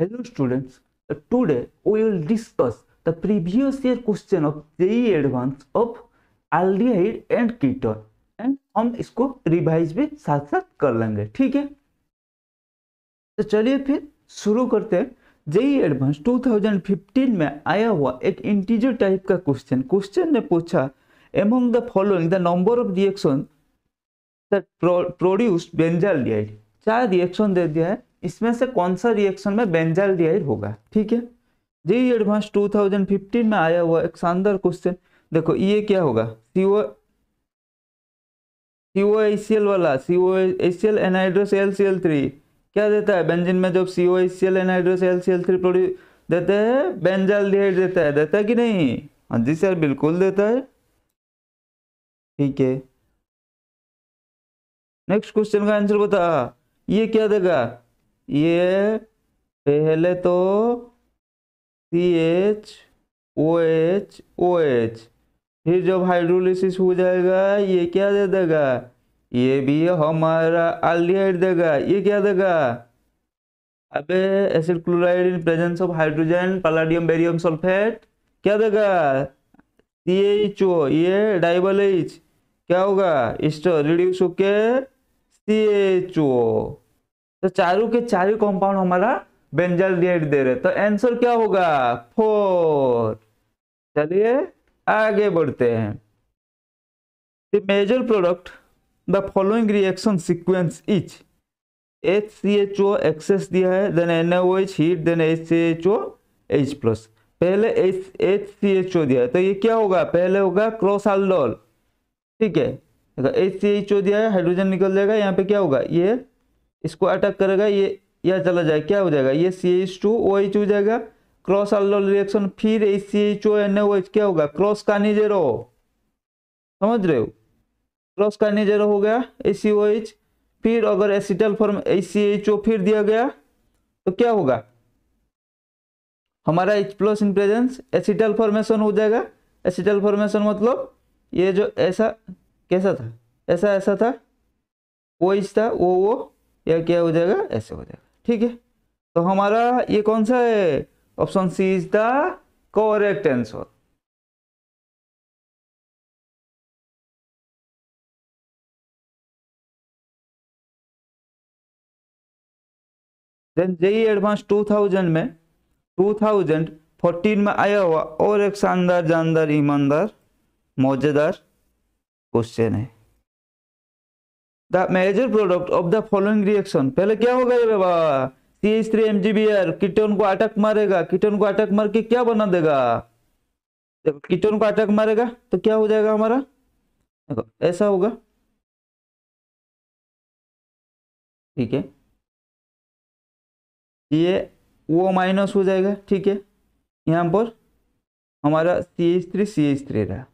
Hello students, uh, today we will discuss the previous year question of JE Advance of aldehyde and ketone and हम इसको revise भी साथ साथ कर लेंगे ठीक है तो चलिए फिर शुरू करते हैं जेई एडवांस 2015 में आया हुआ एक इंटीजर टाइप का क्वेश्चन क्वेश्चन ने पूछा among the following the number of reaction produce benzal चार रिएक्शन दे दिया है इसमें से कौन सा रिएक्शन में बेंजाइल डिहाइड होगा ठीक है जी एडवांस 2015 में आया हुआ एक शानदार क्वेश्चन देखो ये क्या होगा सीओ सीओ एसीएल वाला CO ACL anhydrous L three क्या देता है बेंजिन में जब CO ACL anhydrous L three produce देते हैं बेंजाइल डिहाइड देता है देता है कि नहीं हाँ जी सर बिल्कुल देता है ठीक है नेक्स्ट क्वेश्चन का आंसर बता ये क्या देगा ये पहले तो C H O H O H फिर जब हाइड्रोलिसिस हो जाएगा ये क्या दे देगा ये भी हमारा अल्डिहाइड देगा ये क्या देगा अबे acid chloride in presence of hydrogen palladium barium sulphate क्या देगा सी एच ओ ये डाइबल एच क्या होगा इस्टर रिड्यूस होके सी एच ओ तो चारों के चारों कंपाउंड हमारा बेंजल डिएट दे रहे तो आंसर क्या होगा फोर चलिए आगे बढ़ते हैं the major product the following reaction sequence H H C H O excess दिया है then N O H heat then H C H O H plus पहले H H C H O दिया है तो ये क्या होगा पहले होगा क्रोसाल्डोल ठीक है एच सी एच ओ दिया है हाइड्रोजन निकल जाएगा यहाँ पे क्या होगा ये इसको अटैक करेगा ये यह चला जाए क्या हो जाएगा ये C H two O H हो जाएगा क्रॉस अल्डोल रिएक्शन फिर H C H O N O H क्या होगा क्रॉस का निजेरो समझ रहे हो क्रॉस का निजेरो हो गया ए सी ओ एच फिर अगर acetal form A C H O फिर दिया गया तो क्या होगा हमारा H plus in presence acetal formation हो जाएगा एसिटल फॉर्मेशन मतलब ये जो ऐसा कैसा था ऐसा ऐसा था ओ एच था ओ ओ या क्या हो जाएगा ऐसे हो जाएगा ठीक है तो हमारा ये कौन सा है option C is the correct answer then JEE advance 2000 में 2014 में आया हुआ और एक शानदार जानदार ईमानदार मजेदार क्वेश्चन है the major product of the following reaction पहले क्या होगा ये बाबा C H three M G B R ketone को अटक मारेगा कीटोन को अटक मार के क्या बना देगा देखो कीटोन को अटक मारेगा तो क्या हो जाएगा हमारा देखो ऐसा होगा ठीक है ये वो माइनस हो जाएगा ठीक है यहाँ पर हमारा C H three C H three रहा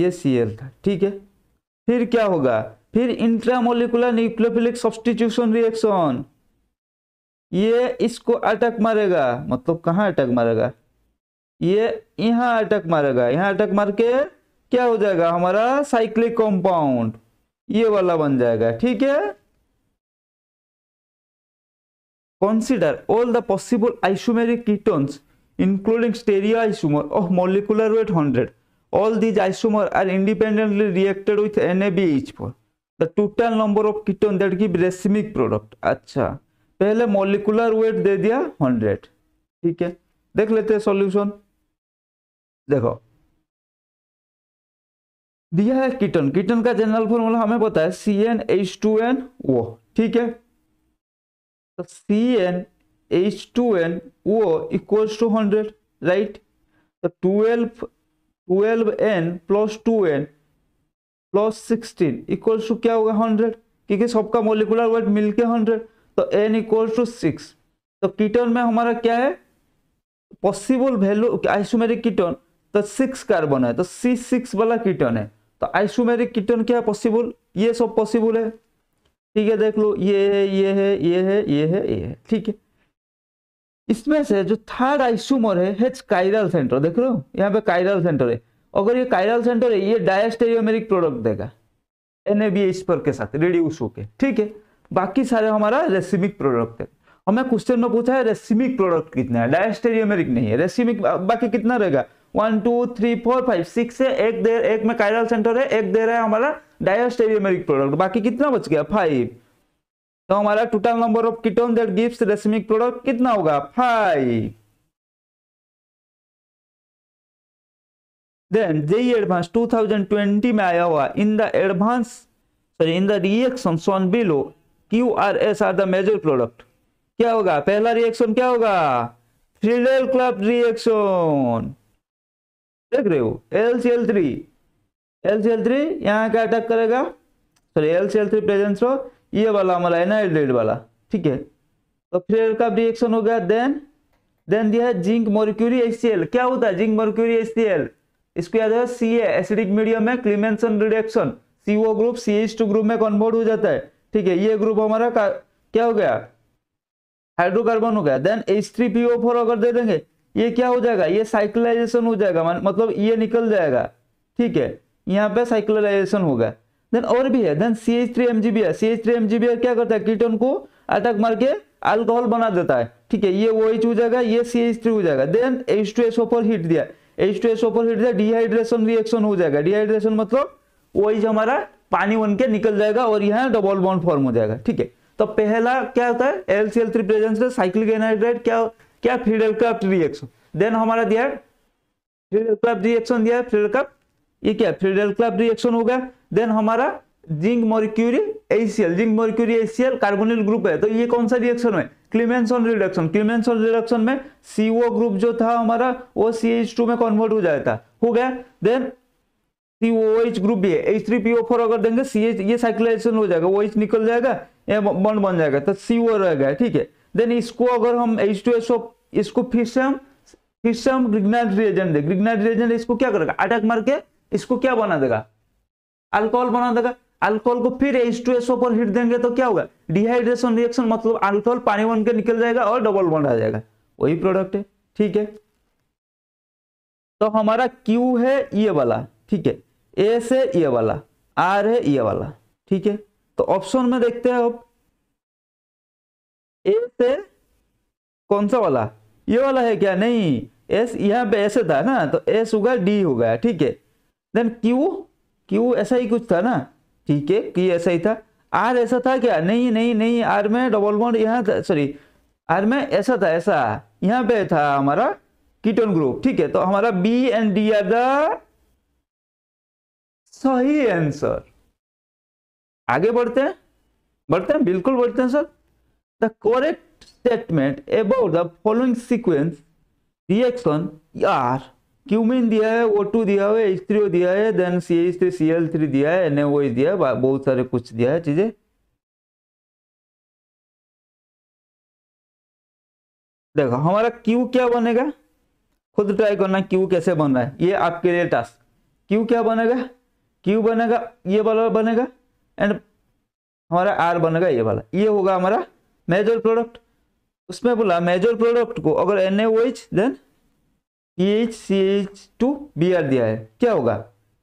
ये सी एल था ठीक है फिर क्या होगा फिर इंट्रामोलिकुलर न्यूक्लोफिलिक सब्सटीट्यूशन रिएक्शन ये इसको अटैक मारेगा मतलब कहाँ अटैक मारेगा ये यहाँ अटक मारेगा यहाँ अटैक मार के क्या हो जाएगा हमारा साइक्लिक कॉम्पाउंड ये वाला बन जाएगा ठीक है consider all the possible isomeric ketones including stereo isomer of molecular weight hundred all these isomer are independently reacted with N A for the total number of ketone that give racemic product अच्छा पहले molecular weight दे दिया hundred ठीक है देख लेते हैं solution देखो दिया है किटन कीटन का जनरल फॉर्मूला हमें पता है C N H two N O ठीक है तो C N H two N O equals to hundred right तो twelve twelve N plus two N plus sixteen equals to क्या होगा हंड्रेड क्योंकि सबका मोलिकुलर वेट मिलके हंड्रेड तो एन इक्वल्स टू सिक्स तो कीटन में हमारा क्या है पॉसिबल वैल्यू आइसोमेरिक कीटन तो सिक्स कार्बन है तो सी सिक्स वाला कीटन है तो आइसोमेरिक कीटन क्या है पॉसिबल ये सब पॉसिबल है ठीक है देख लो ये है ये है ये है ये है ये है ठीक है इसमें से जो थर्ड आइसोमर है हेच काइरल सेंटर देख लो यहाँ पे काइरल सेंटर है अगर ये कायरल सेंटर है ये डायस्टेरियोमेरिक प्रोडक्ट देगा एन पर के साथ रेडियूस होके ठीक है बाकी सारे हमारा रेसिमिक प्रोडक्ट है हमें क्वेश्चन में पूछा है रेसिमिक प्रोडक्ट कितना है डायस्टेरियोमेरिक नहीं है रेसिमिक बाकी कितना रहेगा one two three four five six है एक देर एक में काइरल सेंटर है एक दे रहा है हमारा डायस्टेरियोमेरिक प्रोडक्ट बाकी कितना बच गया फाइव तो हमारा total number of ketone that gives racemic product कितना होगा फाइव देन जेई एडवांस 2020 में आया हुआ in the advance sorry in the reaction shown below Q R S are the major product क्या होगा पहला रिएक्शन क्या होगा फ्रीडेल क्लब रिएक्शन देख रहे हो L C L three L C L three यहाँ क्या अटैक करेगा sorry L C L three presence हो ये वाला हमारा है ना एलडेड वाला ठीक है तो फ्रीडेल क्लब रिएक्शन हो गया देन देन दिया है जिंक मोरिक्यूरी एच क्या होता है जिंक मोरिक्यूरी एच इसके आ है सी एसिडिक मीडियम में Clemmensen reduction CO group C H two group में कन्वर्ट हो जाता है ठीक है ये ग्रुप हमारा क्या हो गया हाइड्रोकार्बन हो गया then H three P O four अगर दे देंगे ये क्या हो जाएगा ये साइक्लाइजेशन हो जाएगा मतलब ये निकल जाएगा ठीक है यहाँ पे साइकिलाइजेशन होगा देन और भी है then C H three M G B है C H three M G B क्या करता है कीटोन को अटैक मार के अल्कोहल बना देता है ठीक है ये ओ एच हो जाएगा ये सी एच थ्री हो जाएगा then H two S O four heat दिया एच टू एस ऊपर हिट जाए डिहाइड्रेशन रिएक्शन हो जाएगा डिहाइड्रेशन मतलब वही हमारा पानी बन के निकल जाएगा और यहाँ डबल बॉन्ड फॉर्म हो जाएगा ठीक है तो पहला क्या होता है L C L three presence cyclic anhydride क्या क्या फ्रीड एयरक्राफ्ट रिएक्शन देन हमारा दिया है फ्रीड एयरक्राफ्ट रिएक्शन दिया है फ्रीड एयरक्राफ्ट ये क्या फ्रीड एयरक्राफ्ट रिएक्शन हो गया देन हमारा zinc mercury ACL zinc mercury ACL carbonyl group है तो ये कौन सा रिएक्शन है क्लीमेंसन रिडक्शन क्लीमेंसन रिडक्शन में सीओ ग्रुप जो था हमारा वो सी एच टू में कन्वर्ट हो जाता हो गया देन COOH ग्रुप भी है H3PO4 अगर देंगे CH ये साइक्लाइजेशन हो जाएगा OH निकल जाएगा या बॉन्ड बन जाएगा तो CO रहेगा ठीक है देन इसको अगर हम H2SO इसको फिर से हम फिर से हम ग्रिग्नाइट रिएजेंट दे ग्रिग्नाइट रिएजेंट इसको क्या करेगा अटैक मार के इसको क्या बना देगा अल्कोहल बना देगा अल्कोहल को फिर एस टू एस पर हीट देंगे तो क्या होगा डिहाइड्रेशन रिएक्शन मतलब अल्कोहल पानी बन के निकल जाएगा और डबल बॉन्ड आ जाएगा वही प्रोडक्ट है ठीक है तो हमारा क्यू है ये वाला ठीक है एस से ये वाला आर है ये वाला ठीक है तो ऑप्शन में देखते हैं अब एस से कौन सा वाला ये वाला है क्या नहीं एस यहाँ पे ऐसे था ना तो एस होगा डी होगा ठीक है देन क्यू क्यू ऐसा ही कुछ था ना ठीक है कि ऐसा ही था आर ऐसा था क्या नहीं नहीं नहीं आर में डबल बॉन्ड यहाँ था सॉरी आर में ऐसा था ऐसा यहाँ पे था हमारा कीटोन ग्रुप ठीक है तो हमारा B and D are the सही आंसर आगे बढ़ते हैं बढ़ते हैं बिल्कुल बढ़ते हैं sir the correct statement about the following sequence reaction are cumene दिया है ओ टू दिया है एच थ्री ओ दिया है then C H three C L three दिया है एन ए ओ दिया है बहुत सारे कुछ दिया है चीज़ें देखो हमारा क्यू क्या बनेगा खुद ट्राई करना क्यू कैसे बन रहा है ये आपके लिए टास्क क्यू क्या बनेगा क्यू बनेगा ये वाला बनेगा एंड हमारा आर बनेगा ये वाला ये होगा हमारा मेजर प्रोडक्ट उसमें बोला मेजर प्रोडक्ट को अगर N A then P H C H two B R दिया है क्या होगा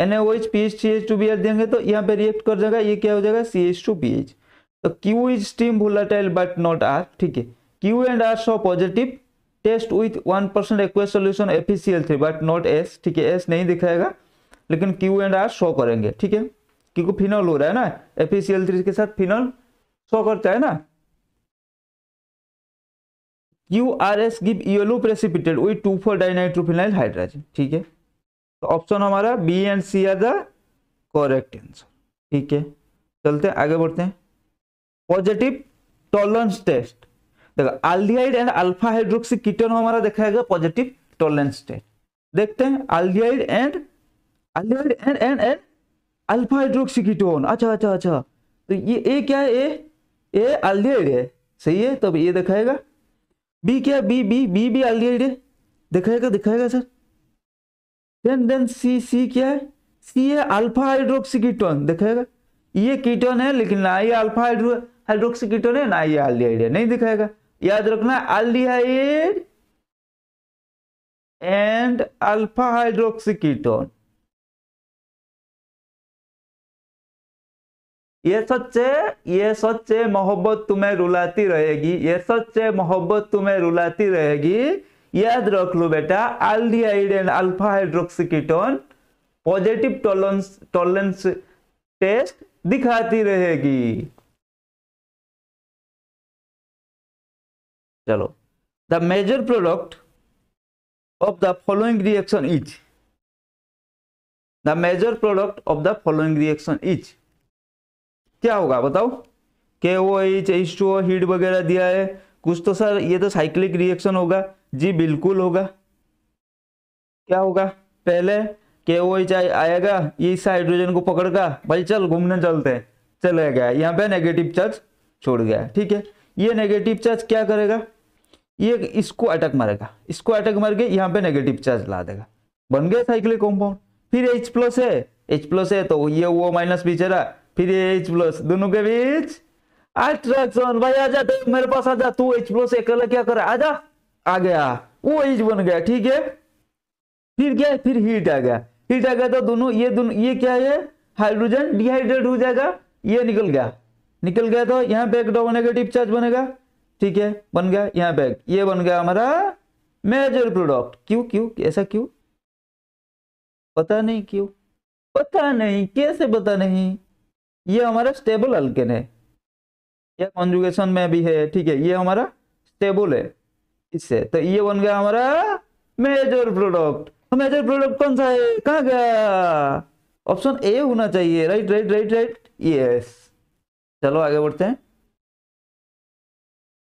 N O H P H C H two B R देंगे तो यहाँ पे रिएक्ट कर जाएगा ये क्या हो जाएगा C H two B H तो Q is steam volatile but not R ठीक है Q and R so positive test with one percent aqueous solution FCL three but not S ठीक है एस नहीं दिखाएगा लेकिन क्यू एंड आर शो करेंगे ठीक है क्योंकि फिनॉल हो रहा है ना एफिसियल थ्री e के साथ फिनॉल शो करता है ना Q R S give yellow precipitated with two four dinitrophenyl hydrazine ठीक है तो ऑप्शन हमारा B and C are the correct answer ठीक है चलते हैं आगे बढ़ते हैं पॉजिटिव टॉलरेंस टेस्ट देखो aldehyde and alpha hydroxy ketone हमारा दिखाएगा पॉजिटिव टॉलरेंस टेस्ट देखते हैं aldehyde and aldehyde and and and alpha hydroxy ketone अच्छा अच्छा अच्छा तो ये ए क्या है ए ए आल्डिहाइड है सही है तब ये दिखाएगा बी क्या B B B B aldehyde है दिखाएगा दिखाएगा sir then then C C क्या है सी है अल्फा हाइड्रोक्सी कीटोन दिखाएगा ये कीटोन है लेकिन ना ये अल्फा हाइड्रोक्सी कीटोन है ना ये एल्डिहाइड है नहीं दिखाएगा याद रखना aldehyde and alpha hydroxy ketone ये सच्चे ये सच्चे मोहब्बत तुम्हें रुलाती रहेगी ये सच्चे मोहब्बत तुम्हें रुलाती रहेगी याद रख लो बेटा aldehyde and alpha hydroxy ketone positive tolerance tolerance test दिखाती रहेगी चलो the major product of the following reaction is the major product of the following reaction is क्या होगा बताओ K O H S two heat वगैरह दिया है कुछ तो सर ये तो साइक्लिक रिएक्शन होगा जी बिल्कुल होगा क्या होगा पहले के ओ एच आएगा ये इस हाइड्रोजन को पकड़गा भाई चल घूमने चलते चले गया यहाँ पे नेगेटिव चार्ज छोड़ गया ठीक है ये नेगेटिव चार्ज क्या करेगा ये इसको अटक मारेगा इसको अटक मार के यहाँ पे नेगेटिव चार्ज ला देगा बन गया साइक्लिक कॉम्पाउंड फिर एच प्लस है एच प्लस है तो ये वो माइनस बेचारा फिर एच प्लस दोनों के बीच अट्रैक्शन भाई आजा तो मेरे पास आजा तू एच प्लस अकेला क्या कर आजा आ गया वो एच बन गया ठीक है फिर क्या फिर हीट आ गया हीट आ गया तो दोनों ये दोनों ये क्या है हाइड्रोजन डिहाइड्रेट हो जाएगा ये निकल गया निकल गया तो यहाँ पे एक डबल नेगेटिव चार्ज बनेगा ठीक है बन गया यहाँ पे ये बन गया हमारा मेजर प्रोडक्ट क्यों क्यों ऐसा क्यों पता नहीं क्यों पता नहीं कैसे पता नहीं ये हमारा स्टेबल अल्केन है यह कॉन्जुगेशन में भी है ठीक है ये हमारा स्टेबल है इससे तो ये बन गया हमारा मेजर प्रोडक्ट तो मेजर प्रोडक्ट कौन सा है कहाँ गया ऑप्शन ए होना चाहिए right right right right yes चलो आगे बढ़ते हैं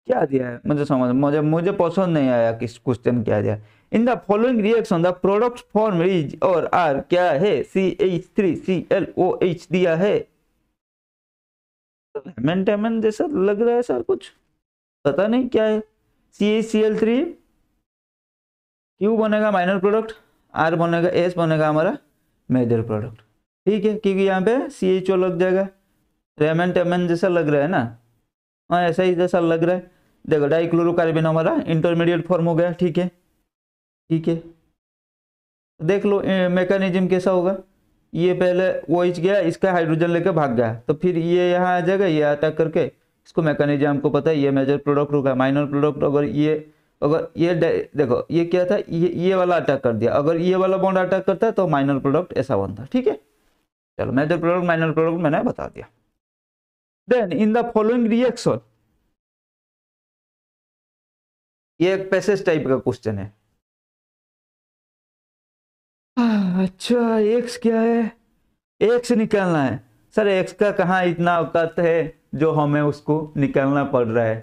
क्या दिया है मुझे समझ मुझे मुझे पसंद नहीं आया किस क्वेश्चन क्या दिया in the following reaction the product form is और आर क्या है C H three C L O H दिया है लेमन टेमन जैसा लग रहा है सर कुछ पता नहीं क्या है C A C L three Q बनेगा माइनर प्रोडक्ट आर बनेगा एस बनेगा हमारा मेजर प्रोडक्ट ठीक है क्योंकि यहाँ पे सी एच ओ लग जाएगा रेमन टेमन जैसा लग रहा है ना हाँ ऐसा ही जैसा लग रहा है देखो डाइक्लोरोबिन हमारा इंटरमीडिएट फॉर्म हो गया ठीक है ठीक है देख लो मेकानिज्म कैसा होगा ये पहले वो इच गया इसका हाइड्रोजन लेके भाग गया तो फिर ये यहाँ आ जाएगा ये अटैक करके इसको मैकेनिज्म हमको पता है ये मेजर प्रोडक्ट होगा माइनर प्रोडक्ट अगर ये अगर ये देखो ये क्या था ये ये वाला अटैक कर दिया अगर ये वाला बॉन्ड अटैक करता है तो माइनर प्रोडक्ट ऐसा बनता ठीक है चलो मेजर प्रोडक्ट माइनर प्रोडक्ट मैंने बता दिया then in the following reaction ये एक पैसेज टाइप का क्वेश्चन है अच्छा एक्स क्या है एक्स निकालना है सर एक्स का कहा इतना औकात है जो हमें उसको निकालना पड़ रहा है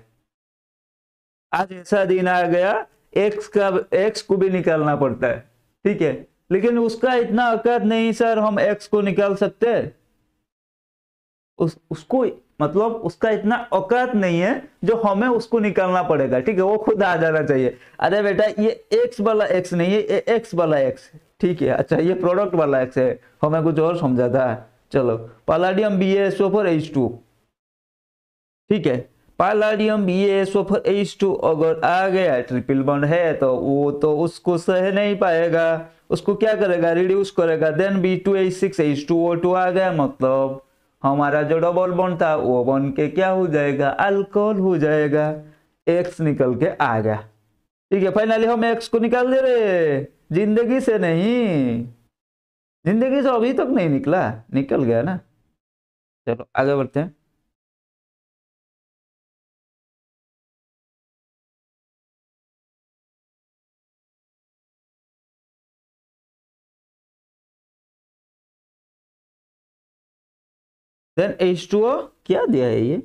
आज ऐसा दिन आ गया एक्स का एक्स को भी निकालना पड़ता है ठीक है लेकिन उसका इतना औकात नहीं सर हम एक्स को निकाल सकते उस, उसको मतलब उसका इतना औकात नहीं है जो हमें उसको निकालना पड़ेगा ठीक है वो खुद आ जाना चाहिए अरे बेटा ये एक्स वाला एक्स नहीं है ये एक्स वाला एक्स है ठीक है अच्छा ये प्रोडक्ट वाला एक्स है हमें हाँ, कुछ और समझा था चलो palladium B S O four H two ठीक है palladium B S O four H two अगर आ गया ट्रिपल बॉन्ड है तो वो तो उसको सह नहीं पाएगा उसको क्या करेगा रिड्यूस करेगा then B two H six H two O two आ गया मतलब हमारा जो डबल बॉन्ड था वो बन के क्या हो जाएगा अल्कोहल हो जाएगा एक्स निकल के आ गया ठीक है फाइनली हम एक्स को निकाल दे रहे जिंदगी से नहीं जिंदगी से अभी तक नहीं निकला निकल गया ना चलो आगे बढ़ते हैं देन एच टू क्या दिया है ये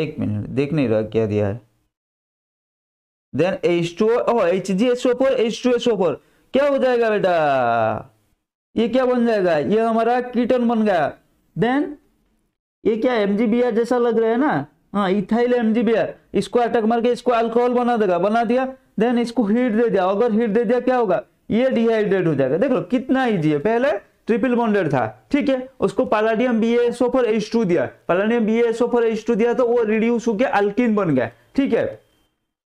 एक मिनट देख नहीं रहा क्या दिया है then H two H G O four H two H O four क्या हो जाएगा बेटा ये क्या बन जाएगा ये हमारा कीटन बन गया देन ये क्या एमजीबीआर जैसा लग रहा है ना हाँ इथाइल एमजीबीआर इसको अटक मार के इसको अल्कोहल बना देगा बना दिया देन इसको हीट दे दिया अगर हीट दे दिया क्या होगा ये डिहाइड्रेट हो जाएगा देख लो कितना ईजी है पहले ट्रिपल बॉन्डेड था ठीक है उसको palladium B S O four H two दिया palladium B S O four H two दिया तो वो रिड्यूस होकर अल्किन बन गया ठीक है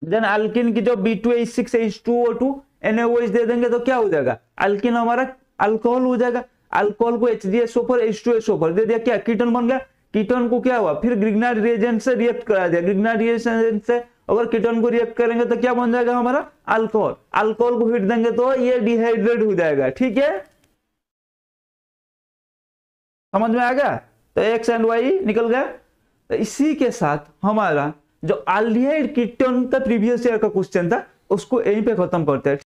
देन अल्किन की जो B two H six H two O two N NH दे देंगे तो क्या हो जाएगा अल्किन हमारा अल्कोहल हो जाएगा अल्कोहल को H D SO four H two SO four दे दिया क्या कीटन बन गया कीटन को क्या हुआ फिर ग्रिग्ना रिएजेंट से रिएक्ट करा दिया ग्रिग्ना रिएजेंट से अगर कीटन को रिएक्ट करेंगे तो क्या बन जाएगा हमारा अल्कोहल अल्कोहल को फिर देंगे तो ये डिहाइड्रेट हो जाएगा ठीक है समझ में आ गया तो एक्स एंड वाई निकल गया तो इसी के साथ हमारा जो आल्डिहाइड कीटोन का प्रीवियस ईयर का क्वेश्चन था उसको यहीं पे खत्म करते हैं